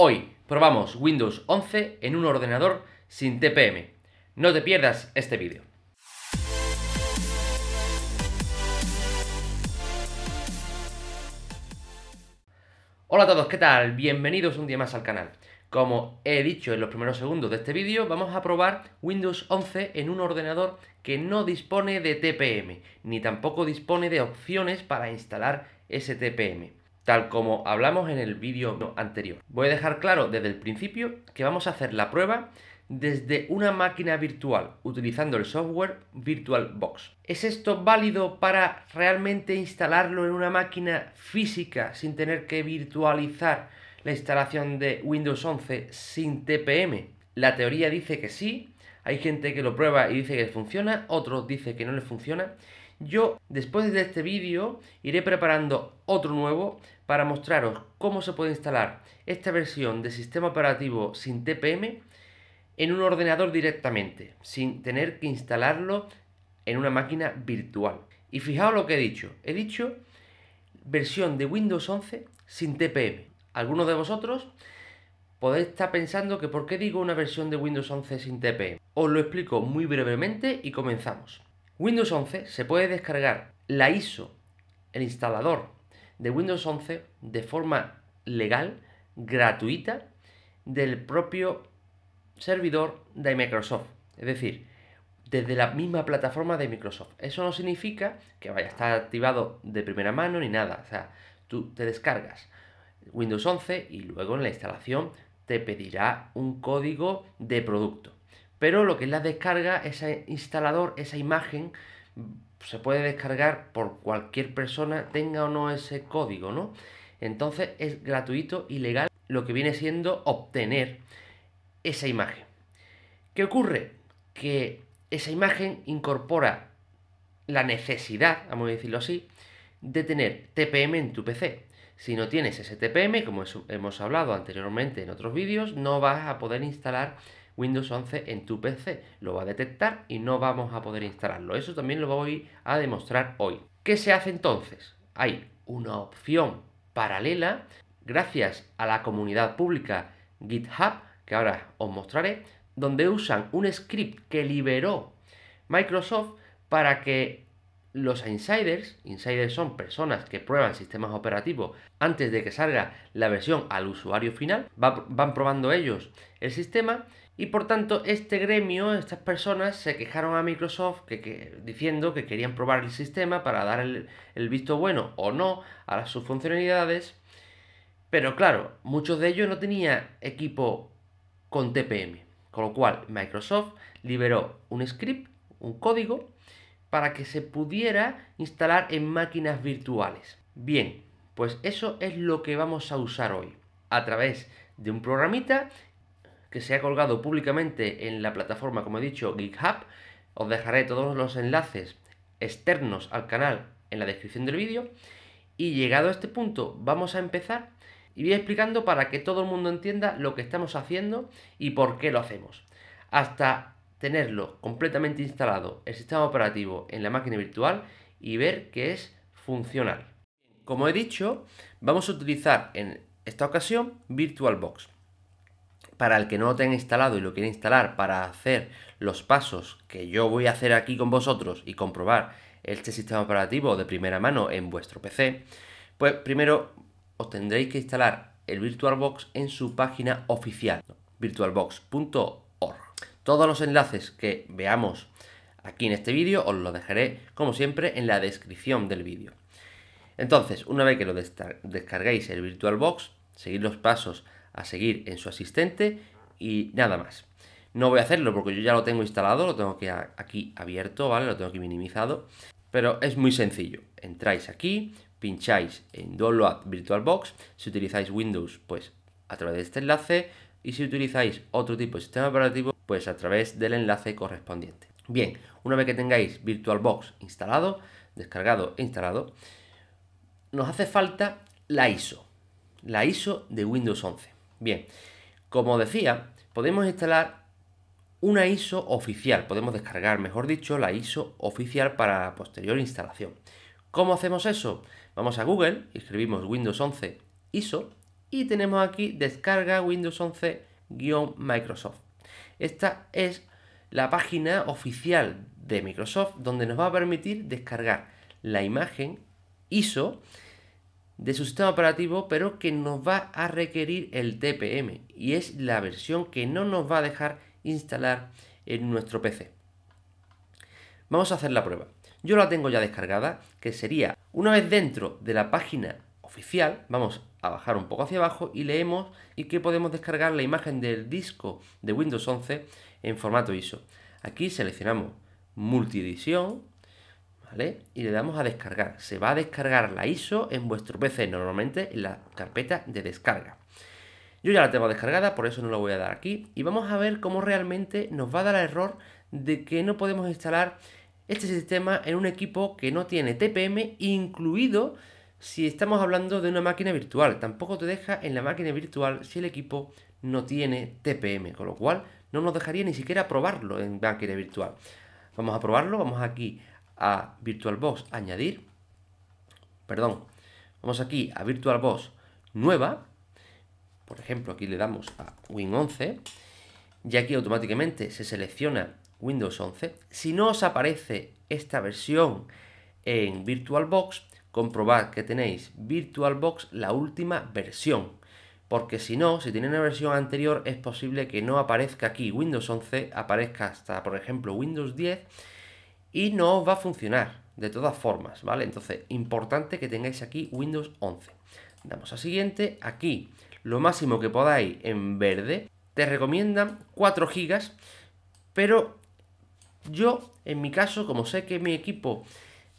Hoy probamos Windows 11 en un ordenador sin TPM. No te pierdas este vídeo. Hola a todos, ¿qué tal? Bienvenidos un día más al canal. Como he dicho en los primeros segundos de este vídeo, vamos a probar Windows 11 en un ordenador que no dispone de TPM, ni tampoco dispone de opciones para instalar ese TPM tal como hablamos en el vídeo anterior. Voy a dejar claro desde el principio que vamos a hacer la prueba desde una máquina virtual utilizando el software VirtualBox. ¿Es esto válido para realmente instalarlo en una máquina física sin tener que virtualizar la instalación de Windows 11 sin TPM? La teoría dice que sí, hay gente que lo prueba y dice que funciona, otros dice que no le funciona yo después de este vídeo iré preparando otro nuevo para mostraros cómo se puede instalar esta versión de sistema operativo sin TPM en un ordenador directamente, sin tener que instalarlo en una máquina virtual. Y fijaos lo que he dicho. He dicho versión de Windows 11 sin TPM. Algunos de vosotros podéis estar pensando que por qué digo una versión de Windows 11 sin TPM. Os lo explico muy brevemente y comenzamos. Windows 11 se puede descargar la ISO, el instalador de Windows 11, de forma legal, gratuita, del propio servidor de Microsoft. Es decir, desde la misma plataforma de Microsoft. Eso no significa que vaya a estar activado de primera mano ni nada. O sea, tú te descargas Windows 11 y luego en la instalación te pedirá un código de producto. Pero lo que es la descarga, ese instalador, esa imagen, se puede descargar por cualquier persona, tenga o no ese código, ¿no? Entonces es gratuito y legal lo que viene siendo obtener esa imagen. ¿Qué ocurre? Que esa imagen incorpora la necesidad, vamos a decirlo así, de tener TPM en tu PC. Si no tienes ese TPM, como hemos hablado anteriormente en otros vídeos, no vas a poder instalar Windows 11 en tu PC. Lo va a detectar y no vamos a poder instalarlo. Eso también lo voy a demostrar hoy. ¿Qué se hace entonces? Hay una opción paralela gracias a la comunidad pública GitHub, que ahora os mostraré, donde usan un script que liberó Microsoft para que los insiders, insiders son personas que prueban sistemas operativos antes de que salga la versión al usuario final, van probando ellos el sistema y por tanto este gremio, estas personas se quejaron a Microsoft diciendo que querían probar el sistema para dar el, el visto bueno o no a sus funcionalidades, pero claro, muchos de ellos no tenían equipo con TPM, con lo cual Microsoft liberó un script, un código, para que se pudiera instalar en máquinas virtuales. Bien, pues eso es lo que vamos a usar hoy. A través de un programita que se ha colgado públicamente en la plataforma, como he dicho, GitHub. Os dejaré todos los enlaces externos al canal en la descripción del vídeo. Y llegado a este punto, vamos a empezar y voy explicando para que todo el mundo entienda lo que estamos haciendo y por qué lo hacemos. Hasta tenerlo completamente instalado el sistema operativo en la máquina virtual y ver que es funcional. Como he dicho, vamos a utilizar en esta ocasión VirtualBox. Para el que no lo tenga instalado y lo quiera instalar para hacer los pasos que yo voy a hacer aquí con vosotros y comprobar este sistema operativo de primera mano en vuestro PC, pues primero os tendréis que instalar el VirtualBox en su página oficial, virtualbox.org todos los enlaces que veamos aquí en este vídeo os los dejaré, como siempre, en la descripción del vídeo. Entonces, una vez que lo descarguéis el VirtualBox, seguid los pasos a seguir en su asistente y nada más. No voy a hacerlo porque yo ya lo tengo instalado, lo tengo aquí, aquí abierto, ¿vale? Lo tengo aquí minimizado. Pero es muy sencillo. Entráis aquí, pincháis en Download VirtualBox. Si utilizáis Windows, pues a través de este enlace. Y si utilizáis otro tipo de sistema operativo, pues a través del enlace correspondiente. Bien, una vez que tengáis VirtualBox instalado, descargado e instalado, nos hace falta la ISO, la ISO de Windows 11. Bien, como decía, podemos instalar una ISO oficial, podemos descargar, mejor dicho, la ISO oficial para posterior instalación. ¿Cómo hacemos eso? Vamos a Google, escribimos Windows 11 ISO y tenemos aquí descarga Windows 11-Microsoft. Esta es la página oficial de Microsoft donde nos va a permitir descargar la imagen ISO de su sistema operativo, pero que nos va a requerir el TPM y es la versión que no nos va a dejar instalar en nuestro PC. Vamos a hacer la prueba. Yo la tengo ya descargada, que sería una vez dentro de la página oficial, vamos a bajar un poco hacia abajo y leemos y que podemos descargar la imagen del disco de Windows 11 en formato ISO. Aquí seleccionamos edición ¿vale? Y le damos a descargar. Se va a descargar la ISO en vuestro PC, normalmente en la carpeta de descarga. Yo ya la tengo descargada, por eso no la voy a dar aquí. Y vamos a ver cómo realmente nos va a dar el error de que no podemos instalar este sistema en un equipo que no tiene TPM incluido si estamos hablando de una máquina virtual. Tampoco te deja en la máquina virtual si el equipo no tiene TPM, con lo cual no nos dejaría ni siquiera probarlo en máquina virtual. Vamos a probarlo, vamos aquí a VirtualBox añadir, perdón, vamos aquí a VirtualBox nueva, por ejemplo aquí le damos a Win11 y aquí automáticamente se selecciona Windows 11. Si no os aparece esta versión en VirtualBox, comprobar que tenéis VirtualBox la última versión. Porque si no, si tiene una versión anterior es posible que no aparezca aquí Windows 11, aparezca hasta por ejemplo Windows 10 y no va a funcionar de todas formas, ¿vale? Entonces, importante que tengáis aquí Windows 11. Damos a siguiente, aquí lo máximo que podáis en verde, te recomiendan 4 GB, pero yo en mi caso, como sé que mi equipo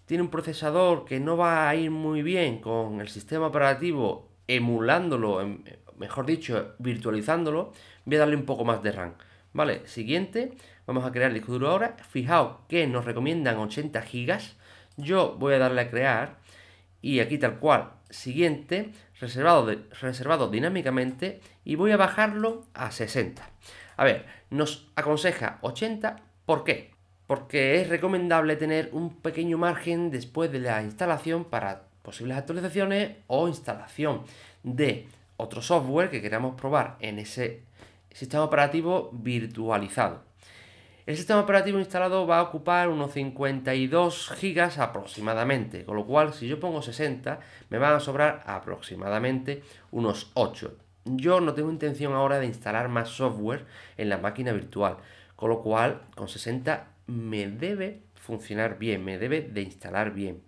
tiene un procesador que no va a ir muy bien con el sistema operativo emulándolo, em, mejor dicho, virtualizándolo, voy a darle un poco más de RAM. Vale, siguiente, vamos a crear el disco duro ahora. Fijaos que nos recomiendan 80 GB. Yo voy a darle a crear y aquí tal cual, siguiente, reservado, reservado dinámicamente y voy a bajarlo a 60. A ver, nos aconseja 80, ¿por qué? porque es recomendable tener un pequeño margen después de la instalación para posibles actualizaciones o instalación de otro software que queramos probar en ese sistema operativo virtualizado. El sistema operativo instalado va a ocupar unos 52 gigas aproximadamente, con lo cual si yo pongo 60 me van a sobrar aproximadamente unos 8. Yo no tengo intención ahora de instalar más software en la máquina virtual, con lo cual con 60 me debe funcionar bien, me debe de instalar bien.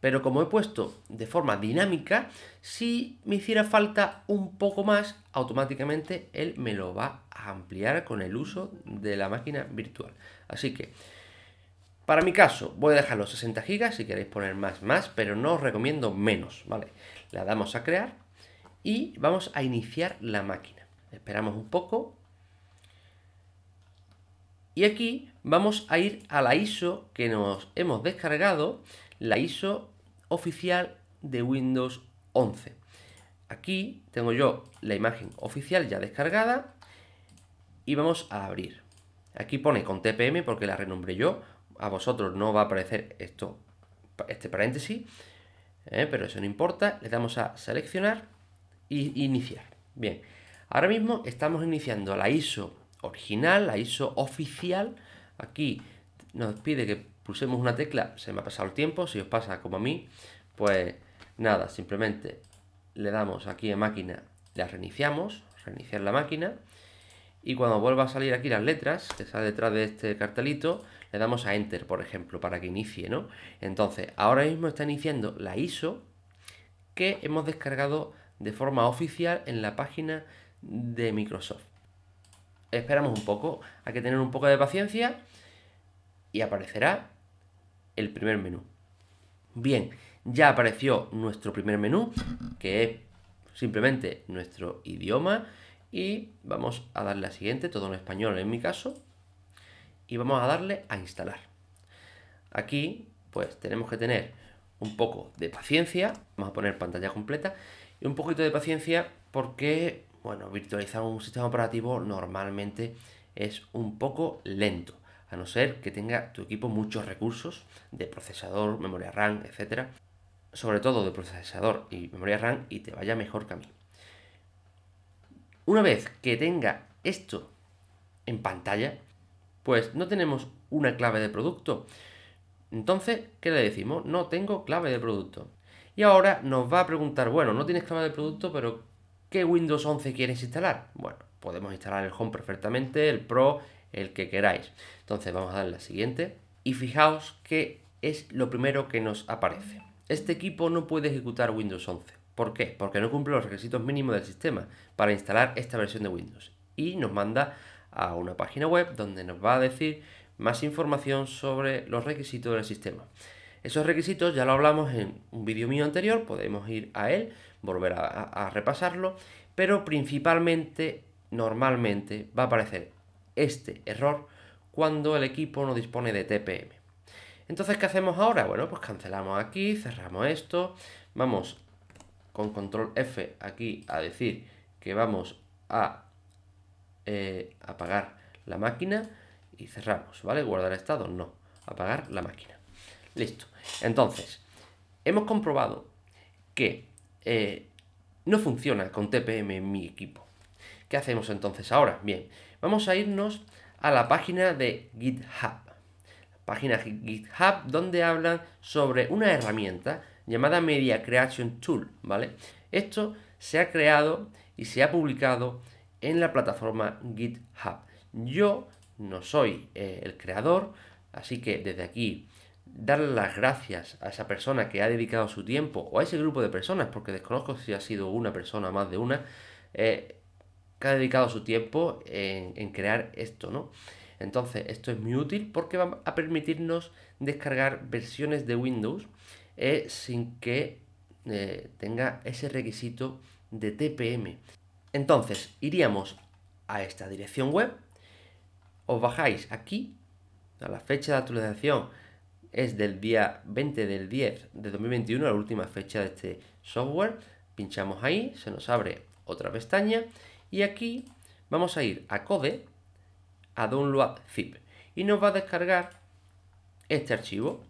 Pero como he puesto de forma dinámica, si me hiciera falta un poco más, automáticamente él me lo va a ampliar con el uso de la máquina virtual. Así que, para mi caso, voy a dejar los 60 GB, si queréis poner más, más, pero no os recomiendo menos, ¿vale? La damos a crear y vamos a iniciar la máquina. Esperamos un poco y aquí vamos a ir a la ISO que nos hemos descargado, la ISO oficial de Windows 11. Aquí tengo yo la imagen oficial ya descargada y vamos a abrir. Aquí pone con TPM porque la renombré yo. A vosotros no va a aparecer esto, este paréntesis, ¿eh? pero eso no importa. Le damos a seleccionar y iniciar. Bien, ahora mismo estamos iniciando la ISO original, la ISO oficial. Aquí nos pide que pulsemos una tecla, se me ha pasado el tiempo, si os pasa como a mí, pues nada, simplemente le damos aquí en máquina, la reiniciamos, reiniciar la máquina, y cuando vuelva a salir aquí las letras, que está detrás de este cartelito, le damos a Enter, por ejemplo, para que inicie, ¿no? Entonces, ahora mismo está iniciando la ISO que hemos descargado de forma oficial en la página de Microsoft esperamos un poco, hay que tener un poco de paciencia y aparecerá el primer menú. Bien, ya apareció nuestro primer menú, que es simplemente nuestro idioma y vamos a darle a siguiente, todo en español en mi caso, y vamos a darle a instalar. Aquí pues tenemos que tener un poco de paciencia, vamos a poner pantalla completa, y un poquito de paciencia porque bueno, virtualizar un sistema operativo normalmente es un poco lento, a no ser que tenga tu equipo muchos recursos de procesador, memoria RAM, etc. sobre todo de procesador y memoria RAM y te vaya mejor que a mí. Una vez que tenga esto en pantalla, pues no tenemos una clave de producto. Entonces, ¿qué le decimos? No tengo clave de producto. Y ahora nos va a preguntar, bueno, no tienes clave de producto, pero ¿Qué Windows 11 quieres instalar? Bueno, podemos instalar el Home perfectamente, el Pro, el que queráis. Entonces vamos a darle a la siguiente y fijaos que es lo primero que nos aparece. Este equipo no puede ejecutar Windows 11. ¿Por qué? Porque no cumple los requisitos mínimos del sistema para instalar esta versión de Windows. Y nos manda a una página web donde nos va a decir más información sobre los requisitos del sistema. Esos requisitos ya lo hablamos en un vídeo mío anterior, podemos ir a él, volver a, repasarlo, pero principalmente, normalmente, va a aparecer este error cuando el equipo no dispone de TPM. Entonces, ¿qué hacemos ahora? Bueno, pues cancelamos aquí, cerramos esto, vamos con control F aquí a decir que vamos a eh, apagar la máquina y cerramos, ¿vale? Guardar estado, no, apagar la máquina. Listo. Entonces, hemos comprobado que eh, no funciona con TPM en mi equipo. ¿Qué hacemos entonces ahora? Bien, vamos a irnos a la página de GitHub. Página GitHub donde hablan sobre una herramienta llamada Media Creation Tool, ¿vale? Esto se ha creado y se ha publicado en la plataforma GitHub. Yo no soy eh, el creador, así que desde aquí dar las gracias a esa persona que ha dedicado su tiempo o a ese grupo de personas, porque desconozco si ha sido una persona o más de una, eh, que ha dedicado su tiempo en, crear esto, ¿no? Entonces, esto es muy útil porque va a permitirnos descargar versiones de Windows eh, sin que eh, tenga ese requisito de TPM. Entonces, iríamos a esta dirección web, os bajáis aquí, a la fecha de actualización es del día 20 del 10 de 2021, la última fecha de este software. Pinchamos ahí, se nos abre otra pestaña y aquí vamos a ir a Code, a Download Zip y nos va a descargar este archivo.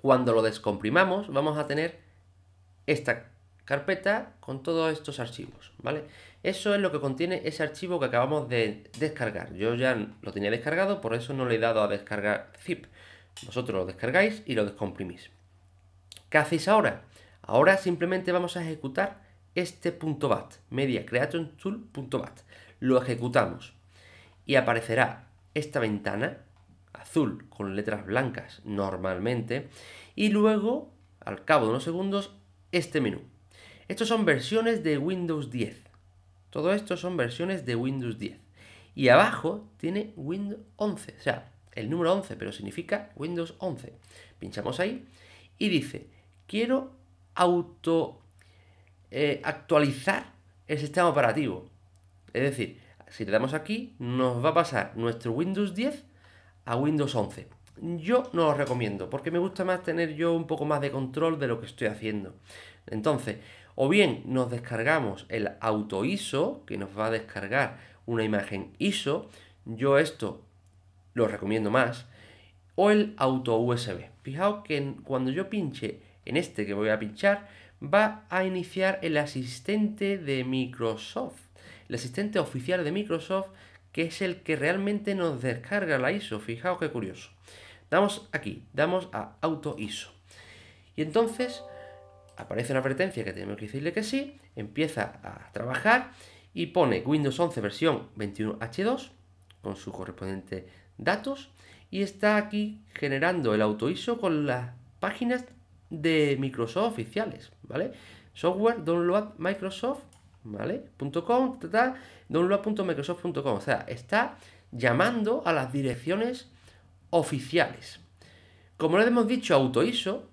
Cuando lo descomprimamos vamos a tener esta carpeta con todos estos archivos, ¿vale? Eso es lo que contiene ese archivo que acabamos de descargar. Yo ya lo tenía descargado, por eso no le he dado a descargar zip. Vosotros lo descargáis y lo descomprimís. ¿Qué hacéis ahora? Ahora simplemente vamos a ejecutar este punto .bat, mediacreationTool.bat. Lo ejecutamos y aparecerá esta ventana azul con letras blancas normalmente y luego, al cabo de unos segundos, este menú. Estos son versiones de Windows 10. Todo esto son versiones de Windows 10. Y abajo tiene Windows 11. O sea, el número 11, pero significa Windows 11. Pinchamos ahí y dice, quiero auto eh, actualizar el sistema operativo. Es decir, si le damos aquí, nos va a pasar nuestro Windows 10 a Windows 11. Yo no lo recomiendo, porque me gusta más tener yo un poco más de control de lo que estoy haciendo. Entonces, o bien nos descargamos el auto ISO, que nos va a descargar una imagen ISO. Yo esto lo recomiendo más, o el auto USB. Fijaos que cuando yo pinche en este que voy a pinchar, va a iniciar el asistente de Microsoft, el asistente oficial de Microsoft, que es el que realmente nos descarga la ISO. Fijaos qué curioso. Damos aquí, damos a auto ISO. Y entonces aparece una advertencia que tenemos que decirle que sí, empieza a trabajar y pone Windows 11 versión 21H2 con su correspondiente datos y está aquí generando el AutoISO con las páginas de Microsoft oficiales, ¿vale? Software download Microsoft, ¿vale? .com, download.microsoft.com, o sea, está llamando a las direcciones oficiales. Como le hemos dicho, AutoISO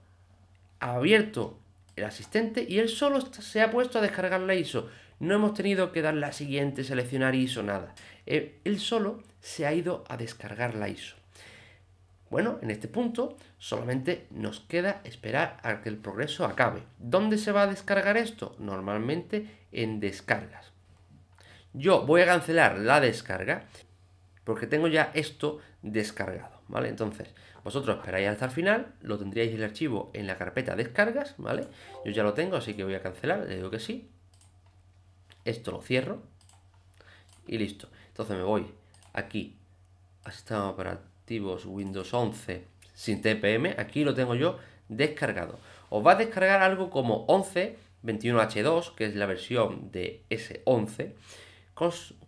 ha abierto el asistente y él solo se ha puesto a descargar la ISO. No hemos tenido que dar la siguiente, seleccionar ISO, nada. Eh, él solo se ha ido a descargar la ISO. Bueno, en este punto solamente nos queda esperar a que el progreso acabe. ¿Dónde se va a descargar esto? Normalmente en descargas. Yo voy a cancelar la descarga porque tengo ya esto descargado, ¿vale? Entonces, vosotros esperáis hasta el final, lo tendríais el archivo en la carpeta descargas, ¿vale? Yo ya lo tengo, así que voy a cancelar, le digo que sí. Esto lo cierro. Y listo. Entonces me voy aquí a sistemas operativos Windows 11 sin TPM. Aquí lo tengo yo descargado. Os va a descargar algo como 1121 21H2, que es la versión de S11.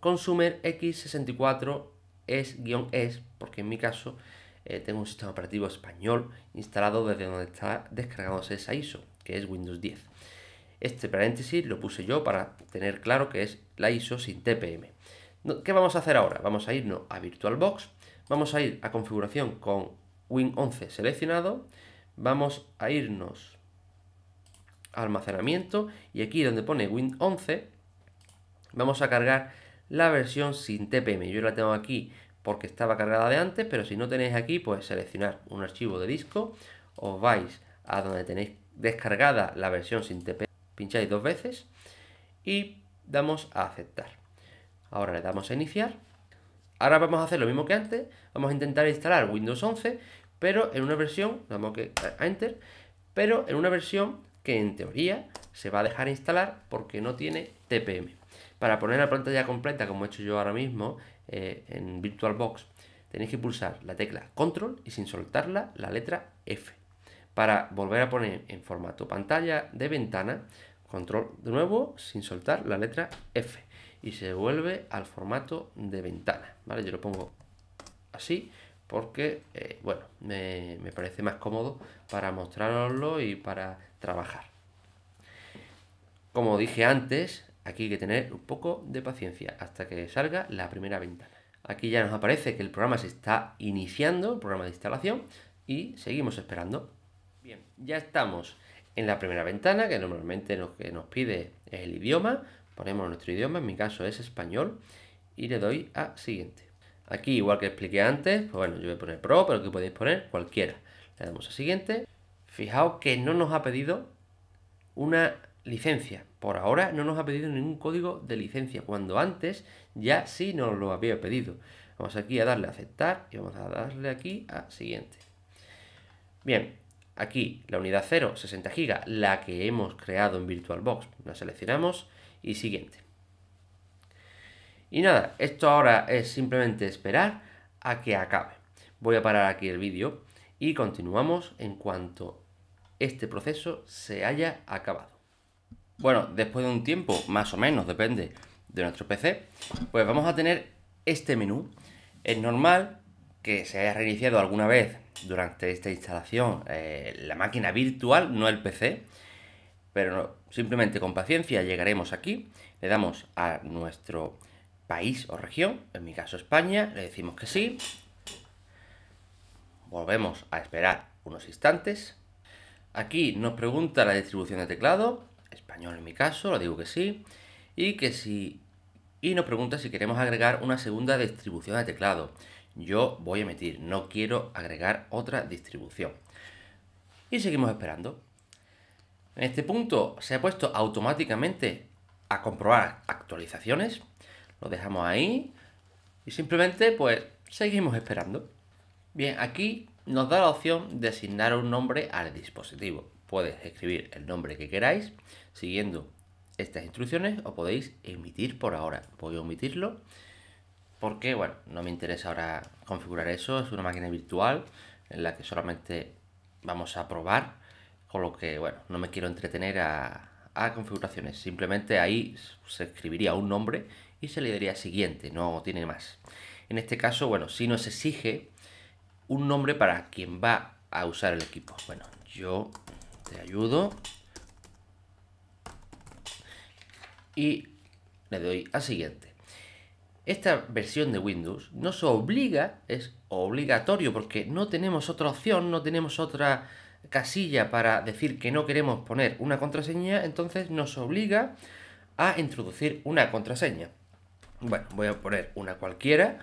Consumer X64 es S, porque en mi caso eh, tengo un sistema operativo español instalado desde donde está descargado esa ISO, que es Windows 10. Este paréntesis lo puse yo para tener claro que es la ISO sin TPM. ¿Qué vamos a hacer ahora? Vamos a irnos a VirtualBox, vamos a ir a configuración con Win11 seleccionado, vamos a irnos a almacenamiento y aquí donde pone Win11 vamos a cargar la versión sin TPM. Yo la tengo aquí porque estaba cargada de antes, pero si no tenéis aquí, pues seleccionar un archivo de disco, os vais a donde tenéis descargada la versión sin TPM pincháis dos veces y damos a aceptar. Ahora le damos a iniciar. Ahora vamos a hacer lo mismo que antes, vamos a intentar instalar Windows 11, pero en una versión, damos que Enter, pero en una versión que en teoría se va a dejar instalar porque no tiene TPM. Para poner la pantalla completa, como he hecho yo ahora mismo eh, en VirtualBox, tenéis que pulsar la tecla Control y sin soltarla la letra F para volver a poner en formato pantalla de ventana, control de nuevo sin soltar la letra F y se vuelve al formato de ventana, ¿vale? Yo lo pongo así porque, eh, bueno, me, parece más cómodo para mostrarlo y para trabajar. Como dije antes, aquí hay que tener un poco de paciencia hasta que salga la primera ventana. Aquí ya nos aparece que el programa se está iniciando, el programa de instalación, y seguimos esperando. Bien, ya estamos en la primera ventana, que normalmente lo que nos pide es el idioma. Ponemos nuestro idioma, en mi caso es español, y le doy a siguiente. Aquí, igual que expliqué antes, pues bueno, yo voy a poner pro, pero que podéis poner cualquiera. Le damos a siguiente. Fijaos que no nos ha pedido una licencia. Por ahora no nos ha pedido ningún código de licencia, cuando antes ya sí nos lo había pedido. Vamos aquí a darle a aceptar y vamos a darle aquí a siguiente. Bien, Aquí la unidad 0, 60 GB, la que hemos creado en VirtualBox, la seleccionamos y siguiente. Y nada, esto ahora es simplemente esperar a que acabe. Voy a parar aquí el vídeo y continuamos en cuanto este proceso se haya acabado. Bueno, después de un tiempo, más o menos, depende de nuestro PC, pues vamos a tener este menú. Es normal que se haya reiniciado alguna vez durante esta instalación eh, la máquina virtual, no el PC, pero simplemente con paciencia llegaremos aquí, le damos a nuestro país o región, en mi caso España, le decimos que sí, volvemos a esperar unos instantes, aquí nos pregunta la distribución de teclado, español en mi caso, lo digo que sí, y que si y nos pregunta si queremos agregar una segunda distribución de teclado yo voy a emitir, no quiero agregar otra distribución. Y seguimos esperando. En este punto se ha puesto automáticamente a comprobar actualizaciones. Lo dejamos ahí y simplemente pues seguimos esperando. Bien, aquí nos da la opción de asignar un nombre al dispositivo. Puedes escribir el nombre que queráis siguiendo estas instrucciones o podéis emitir por ahora. Voy a omitirlo porque, bueno, no me interesa ahora configurar eso, es una máquina virtual en la que solamente vamos a probar, con lo que, bueno, no me quiero entretener a, configuraciones, simplemente ahí se escribiría un nombre y se le daría siguiente, no tiene más. En este caso, bueno, si nos exige un nombre para quien va a usar el equipo. Bueno, yo te ayudo y le doy a siguiente esta versión de Windows nos obliga, es obligatorio porque no tenemos otra opción, no tenemos otra casilla para decir que no queremos poner una contraseña, entonces nos obliga a introducir una contraseña. Bueno, voy a poner una cualquiera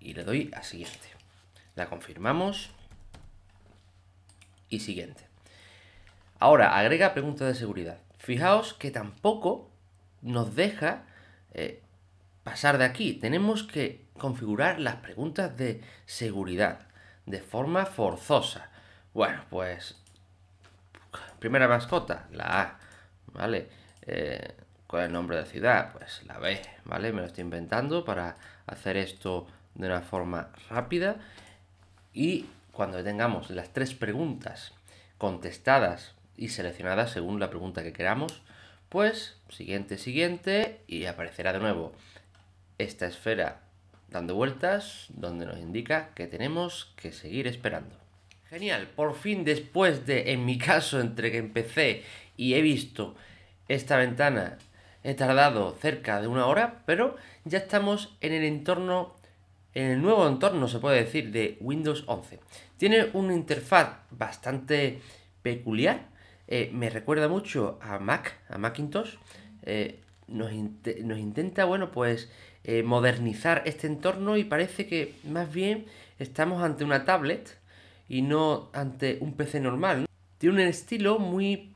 y le doy a siguiente. La confirmamos y siguiente. Ahora, agrega preguntas de seguridad. Fijaos que tampoco nos deja eh, pasar de aquí. Tenemos que configurar las preguntas de seguridad de forma forzosa. Bueno, pues primera mascota, la A, ¿vale? Eh, con el nombre de ciudad? Pues la B, ¿vale? Me lo estoy inventando para hacer esto de una forma rápida. Y cuando tengamos las tres preguntas contestadas y seleccionadas según la pregunta que queramos, pues siguiente, siguiente y aparecerá de nuevo esta esfera dando vueltas donde nos indica que tenemos que seguir esperando. Genial, por fin después de, en mi caso, entre que empecé y he visto esta ventana, he tardado cerca de una hora, pero ya estamos en el entorno, en el nuevo entorno, se puede decir, de Windows 11. Tiene una interfaz bastante peculiar, eh, me recuerda mucho a Mac, a Macintosh. Eh, nos, nos intenta, bueno, pues eh, modernizar este entorno y parece que más bien estamos ante una tablet y no ante un PC normal. Tiene un estilo muy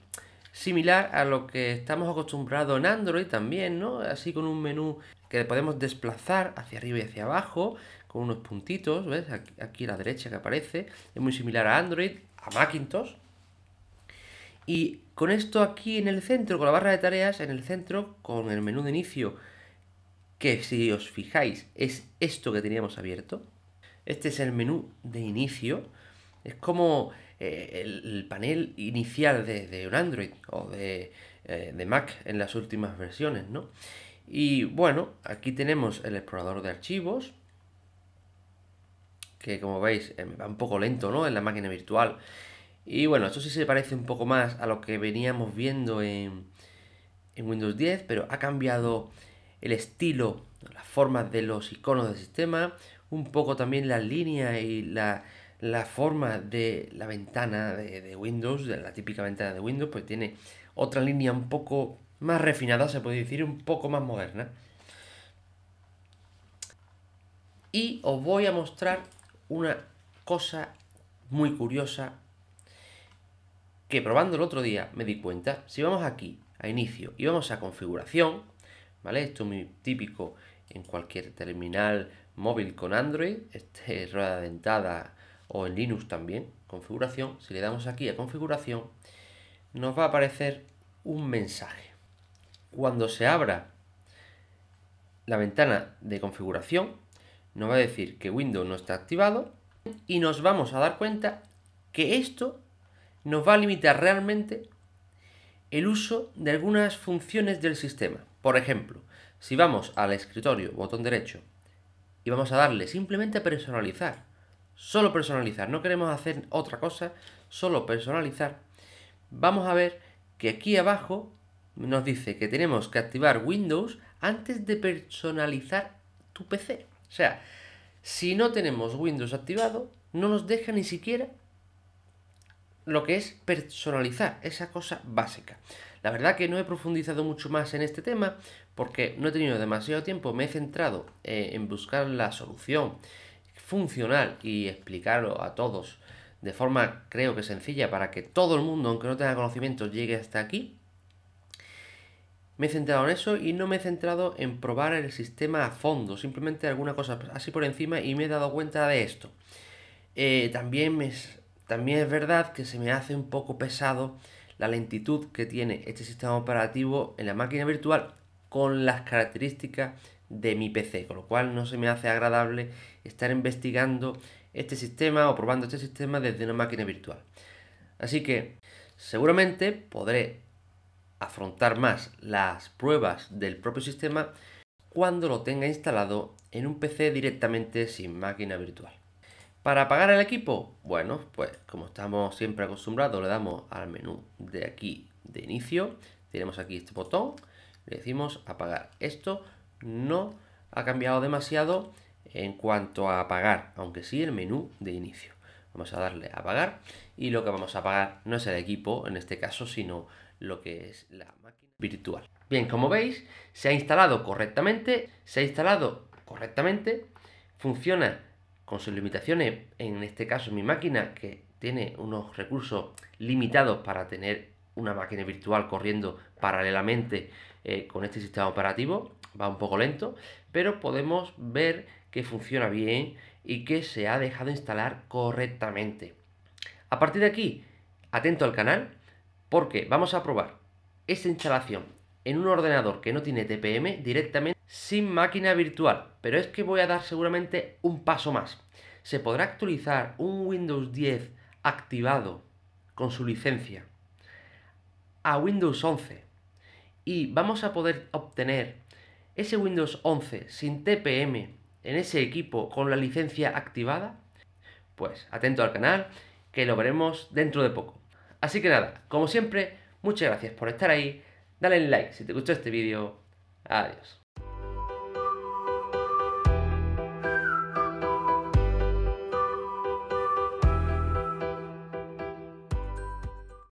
similar a lo que estamos acostumbrados en Android también, ¿no? Así con un menú que podemos desplazar hacia arriba y hacia abajo con unos puntitos, ¿ves? Aquí, aquí a la derecha que aparece. Es muy similar a Android, a Macintosh. Y con esto aquí en el centro, con la barra de tareas, en el centro, con el menú de inicio que si os fijáis es esto que teníamos abierto. Este es el menú de inicio. Es como eh, el, panel inicial de, un Android o eh, de, Mac en las últimas versiones, ¿no? Y bueno, aquí tenemos el explorador de archivos, que como veis eh, va un poco lento, ¿no? En la máquina virtual. Y bueno, esto sí se parece un poco más a lo que veníamos viendo en, en Windows 10, pero ha cambiado el estilo, las formas de los iconos del sistema, un poco también la línea y la, la forma de la ventana de, de, Windows, de la típica ventana de Windows, pues tiene otra línea un poco más refinada, se puede decir, un poco más moderna. Y os voy a mostrar una cosa muy curiosa que probando el otro día me di cuenta, si vamos aquí a inicio y vamos a configuración, ¿vale? Esto es muy típico en cualquier terminal móvil con Android, este, rueda dentada o en Linux también, configuración. Si le damos aquí a configuración, nos va a aparecer un mensaje. Cuando se abra la ventana de configuración, nos va a decir que Windows no está activado y nos vamos a dar cuenta que esto nos va a limitar realmente el uso de algunas funciones del sistema. Por ejemplo, si vamos al escritorio, botón derecho, y vamos a darle simplemente a personalizar, solo personalizar, no queremos hacer otra cosa, solo personalizar, vamos a ver que aquí abajo nos dice que tenemos que activar Windows antes de personalizar tu PC. O sea, si no tenemos Windows activado, no nos deja ni siquiera lo que es personalizar, esa cosa básica. La verdad que no he profundizado mucho más en este tema porque no he tenido demasiado tiempo, me he centrado eh, en buscar la solución funcional y explicarlo a todos de forma creo que sencilla para que todo el mundo, aunque no tenga conocimiento, llegue hasta aquí. Me he centrado en eso y no me he centrado en probar el sistema a fondo, simplemente alguna cosa así por encima y me he dado cuenta de esto. Eh, también, también es verdad que se me hace un poco pesado la lentitud que tiene este sistema operativo en la máquina virtual con las características de mi PC, con lo cual no se me hace agradable estar investigando este sistema o probando este sistema desde una máquina virtual. Así que seguramente podré afrontar más las pruebas del propio sistema cuando lo tenga instalado en un PC directamente sin máquina virtual. Para apagar el equipo, bueno, pues como estamos siempre acostumbrados, le damos al menú de aquí de inicio, tenemos aquí este botón, le decimos apagar. Esto no ha cambiado demasiado en cuanto a apagar, aunque sí el menú de inicio. Vamos a darle a apagar y lo que vamos a apagar no es el equipo en este caso, sino lo que es la máquina virtual. Bien, como veis, se ha instalado correctamente, se ha instalado correctamente, funciona con sus limitaciones, en este caso mi máquina, que tiene unos recursos limitados para tener una máquina virtual corriendo paralelamente eh, con este sistema operativo, va un poco lento, pero podemos ver que funciona bien y que se ha dejado instalar correctamente. A partir de aquí, atento al canal, porque vamos a probar esta instalación en un ordenador que no tiene TPM directamente sin máquina virtual, pero es que voy a dar seguramente un paso más. Se podrá actualizar un Windows 10 activado con su licencia a Windows 11 y vamos a poder obtener ese Windows 11 sin TPM en ese equipo con la licencia activada? Pues atento al canal, que lo veremos dentro de poco. Así que nada, como siempre, muchas gracias por estar ahí, dale like si te gustó este vídeo, adiós.